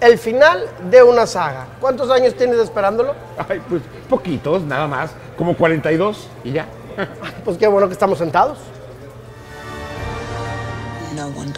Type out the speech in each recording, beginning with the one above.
el final de una saga. ¿Cuántos años tienes esperándolo? Ay, pues poquitos, nada más, como 42 y ya. Ah, pues qué bueno que estamos sentados. No one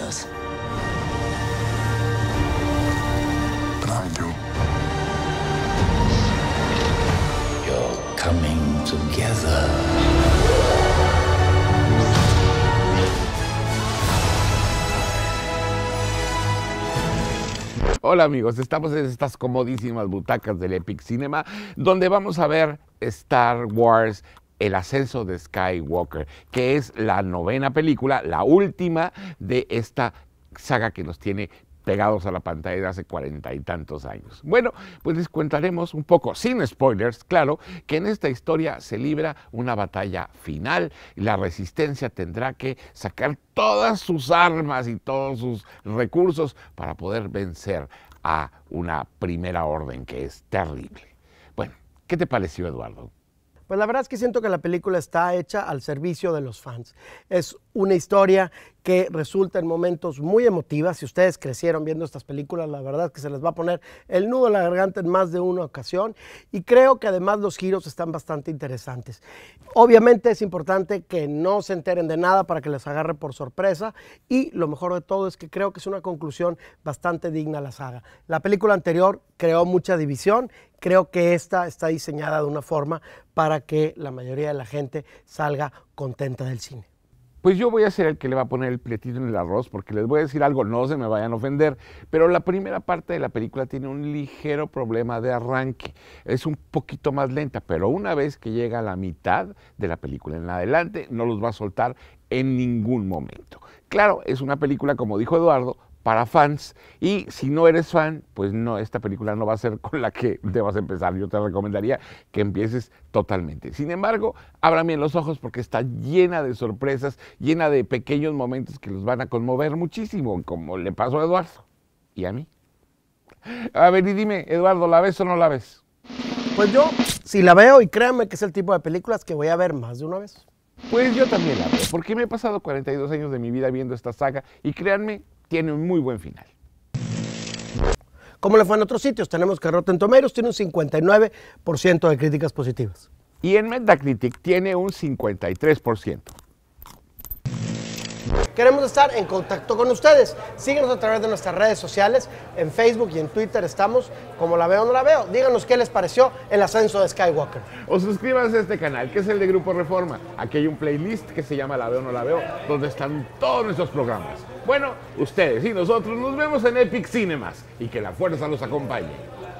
Hola amigos, estamos en estas comodísimas butacas del Epic Cinema, donde vamos a ver Star Wars. El ascenso de Skywalker, que es la novena película, la última de esta saga que nos tiene pegados a la pantalla de hace cuarenta y tantos años. Bueno, pues les contaremos un poco, sin spoilers, claro, que en esta historia se libra una batalla final y la resistencia tendrá que sacar todas sus armas y todos sus recursos para poder vencer a una primera orden que es terrible. Bueno, ¿qué te pareció Eduardo? Pues la verdad es que siento que la película está hecha al servicio de los fans. Es una historia que resulta en momentos muy emotivas. Si ustedes crecieron viendo estas películas, la verdad es que se les va a poner el nudo en la garganta en más de una ocasión. Y creo que además los giros están bastante interesantes. Obviamente es importante que no se enteren de nada para que les agarre por sorpresa. Y lo mejor de todo es que creo que es una conclusión bastante digna la saga. La película anterior creó mucha división. Creo que esta está diseñada de una forma para que la mayoría de la gente salga contenta del cine pues yo voy a ser el que le va a poner el pletito en el arroz, porque les voy a decir algo, no se me vayan a ofender, pero la primera parte de la película tiene un ligero problema de arranque, es un poquito más lenta, pero una vez que llega a la mitad de la película en adelante, no los va a soltar en ningún momento. Claro, es una película, como dijo Eduardo, para fans y si no eres fan, pues no, esta película no va a ser con la que te vas a empezar. Yo te recomendaría que empieces totalmente. Sin embargo, ábrame los ojos porque está llena de sorpresas, llena de pequeños momentos que los van a conmover muchísimo, como le pasó a Eduardo y a mí. A ver, y dime, Eduardo, ¿la ves o no la ves? Pues yo, si la veo y créanme que es el tipo de películas que voy a ver más de una vez. Pues yo también la porque me he pasado 42 años de mi vida viendo esta saga y créanme, tiene un muy buen final. Como le fue en otros sitios, tenemos que Rotten Tomatoes tiene un 59% de críticas positivas. Y en Metacritic tiene un 53%. Queremos estar en contacto con ustedes. Síguenos a través de nuestras redes sociales. En Facebook y en Twitter estamos como la veo o no la veo. Díganos qué les pareció el ascenso de Skywalker. O suscríbanse a este canal, que es el de Grupo Reforma. Aquí hay un playlist que se llama La veo o no la veo, donde están todos nuestros programas. Bueno, ustedes y nosotros nos vemos en Epic Cinemas y que la fuerza los acompañe.